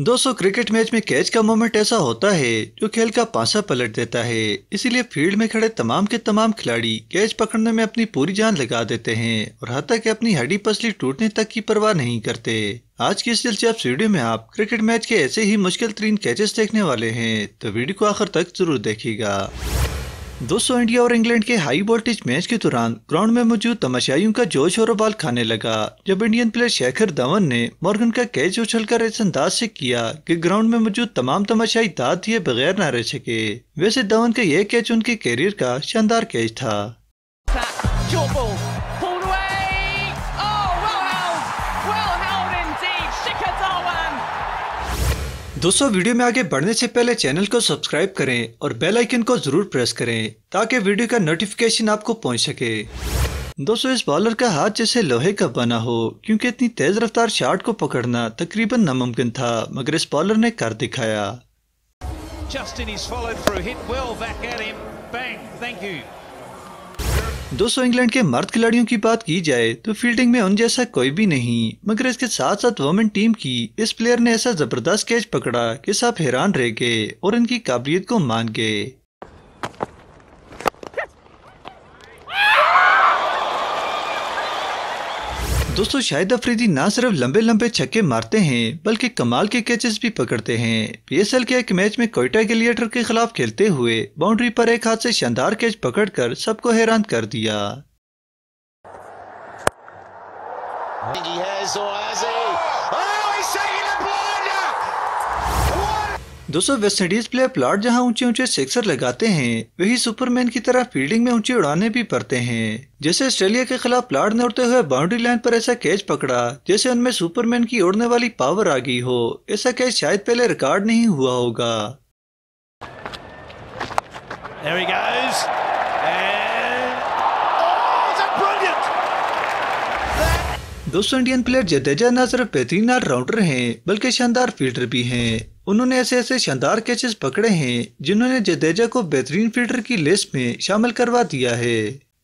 दोस्तों cricket match में catch का मोमेंट ऐसा होता है जो खेल का पासा पलट देता है इसीलिए फील्ड में खड़े तमाम के तमाम खिलाड़ी कैच पकड़ने में अपनी पूरी जान लगा देते हैं और हद तक अपनी हड्डी पसली टूटने तक की परवाह नहीं करते आज की इस दिलचस्प वीडियो में आप क्रिकेट मैच के ऐसे ही मुश्किल तरीन कैचेस देखने वाले हैं तो वीडियो को आखिर तक जरूर देखेगा दोस्तों इंडिया और इंग्लैंड के हाई वोल्टेज मैच के दौरान ग्राउंड में मौजूद तमाशाइयों का जोश और बाल खाने लगा जब इंडियन प्लेयर शेखर धवन ने मॉर्गन का कैच उछलकर इस अंदाज से किया कि ग्राउंड में मौजूद तमाम तमाशाई दाद दिए बगैर ना रह सके वैसे धवन का यह कैच उनके कैरियर का शानदार कैच था दोस्तों वीडियो में आगे बढ़ने से पहले चैनल को सब्सक्राइब करें और बेल आइकन को जरूर प्रेस करें ताकि वीडियो का नोटिफिकेशन आपको पहुंच सके दोस्तों इस बॉलर का हाथ जैसे लोहे का बना हो क्योंकि इतनी तेज रफ्तार शॉट को पकड़ना तकरीबन नामुमकिन था मगर इस बॉलर ने कर दिखाया Justin, दोस्तों इंग्लैंड के मर्द खिलाड़ियों की बात की जाए तो फील्डिंग में उन जैसा कोई भी नहीं मगर इसके साथ साथ वुमेन टीम की इस प्लेयर ने ऐसा जबरदस्त कैच पकड़ा कि साफ हैरान रह गए और इनकी काबिलियत को मान गए दोस्तों शाहिद अफरीदी ना सिर्फ लंबे लंबे छक्के मारते हैं बल्कि कमाल के कैचेस भी पकड़ते हैं पीएसएल के एक मैच में कोयटा लिएटर के खिलाफ खेलते हुए बाउंड्री पर एक हाथ से शानदार कैच पकड़कर सबको हैरान कर दिया दोस्तों वेस्ट इंडीज प्लेयर प्लाट जहां ऊंचे ऊंचे सिक्सर लगाते हैं वही सुपरमैन की तरह फील्डिंग में ऊंची उड़ाने भी पड़ते हैं जैसे ऑस्ट्रेलिया के खिलाफ प्लाट ने उड़ते हुए बाउंड्री लाइन पर ऐसा कैच पकड़ा जैसे उनमें सुपरमैन की उड़ने वाली पावर आ गई हो ऐसा कैच शायद पहले रिकॉर्ड नहीं हुआ होगा oh, दोस्तों इंडियन प्लेयर जडेजा न सिर्फ बेहतरीन ऑलराउंडर हैं बल्कि शानदार फील्डर भी हैं उन्होंने ऐसे ऐसे शानदार कैचेस पकड़े हैं जिन्होंने जडेजा को बेहतरीन फील्डर की लिस्ट में शामिल करवा दिया है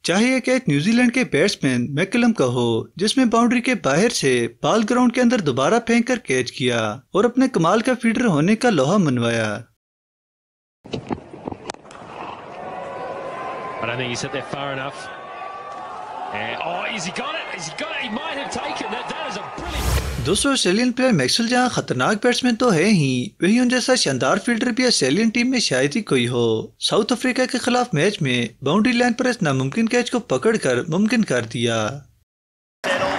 चाहे यह कैच न्यूजीलैंड के बैट्समैन मैकलम का हो जिसमें बाउंड्री के बाहर से बाल ग्राउंड के अंदर दोबारा फेंक कर कैच किया और अपने कमाल का फील्डर होने का लोहा मनवाया दोस्तों ऑस्ट्रेलियन प्लेयर मैक्सल जहां खतरनाक बैट्समैन तो है ही वही उन जैसा शानदार फील्डर भी ऑस्ट्रेलियन टीम में शायद ही कोई हो साउथ अफ्रीका के खिलाफ मैच में बाउंड्री लाइन पर इस नामुमकिन कैच को पकड़कर मुमकिन कर दिया oh,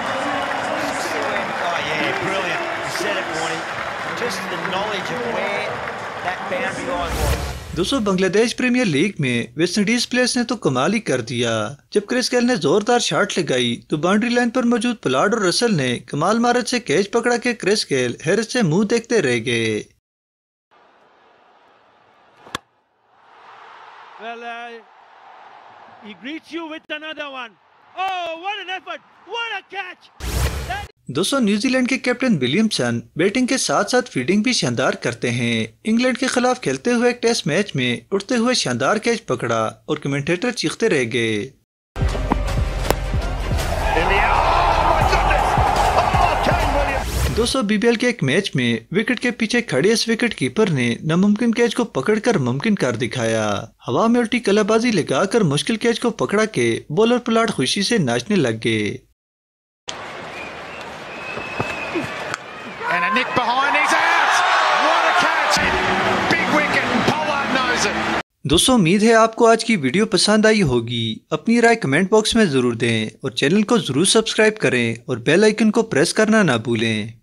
Just the knowledge of where that boundary line was. दोस्तों बांग्लादेश प्रीमियर लीग में वेस्ट इंडीज प्लेयर्स ने तो कमाल ही कर दिया जब क्रिस गेल ने जोरदार शॉट लगाई तो बाउंड्री लाइन पर मौजूद पलाड और रसल ने कमाल मारत से कैच पकड़ा के क्रिस गेल हैरिस से मुंह देखते रह गए well, uh, he greets you with another one. Oh, what an effort! What a catch! दोस्तों न्यूजीलैंड के कैप्टन विलियमसन बैटिंग के साथ साथ फील्डिंग भी शानदार करते हैं इंग्लैंड के खिलाफ खेलते हुए एक टेस्ट मैच में उठते हुए शानदार कैच पकड़ा और कमेंटेटर चीखते रह गए दोस्तों बीबीएल के एक मैच में विकेट के पीछे खड़े इस विकेट कीपर ने नामुमकिन कैच को पकड़कर मुमकिन कर दिखाया हवा में उल्टी कलाबाजी लगाकर मुश्किल कैच को पकड़ा के बॉलर प्लाट खुशी से नाचने लग गए And a nick behind, he's out! What a catch! Big wicket, Pollard knows it. दोस्तों उम्मीद है आपको आज की वीडियो पसंद आई होगी अपनी राय कमेंट बॉक्स में ज़रूर दें और चैनल को ज़रूर सब्सक्राइब करें और बेल आइकन को प्रेस करना ना भूलें